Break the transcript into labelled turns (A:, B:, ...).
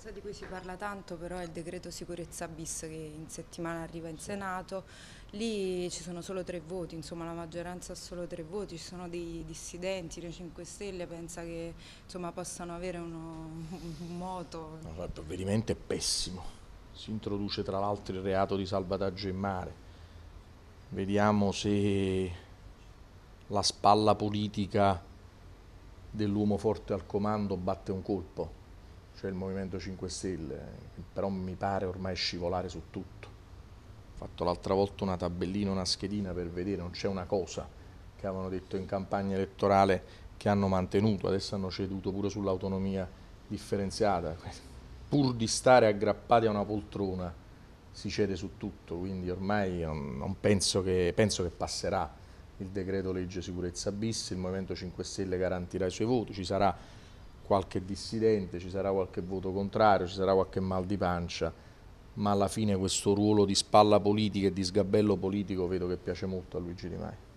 A: cosa di cui si parla tanto però è il decreto sicurezza bis che in settimana arriva in Senato, lì ci sono solo tre voti, insomma la maggioranza ha solo tre voti, ci sono dei dissidenti, le 5 Stelle pensa che insomma, possano avere uno, un moto. No, il provvedimento
B: è pessimo, si introduce tra l'altro il reato di salvataggio in mare, vediamo se la spalla politica dell'uomo forte al comando batte un colpo cioè il Movimento 5 Stelle, però mi pare ormai scivolare su tutto. Ho fatto l'altra volta una tabellina, una schedina per vedere, non c'è una cosa che avevano detto in campagna elettorale che hanno mantenuto, adesso hanno ceduto pure sull'autonomia differenziata. Pur di stare aggrappati a una poltrona si cede su tutto, quindi ormai non penso che, penso che passerà il decreto legge sicurezza bis, il Movimento 5 Stelle garantirà i suoi voti, ci sarà qualche dissidente, ci sarà qualche voto contrario, ci sarà qualche mal di pancia, ma alla fine questo ruolo di spalla politica e di sgabello politico vedo che piace molto a Luigi Di Maio.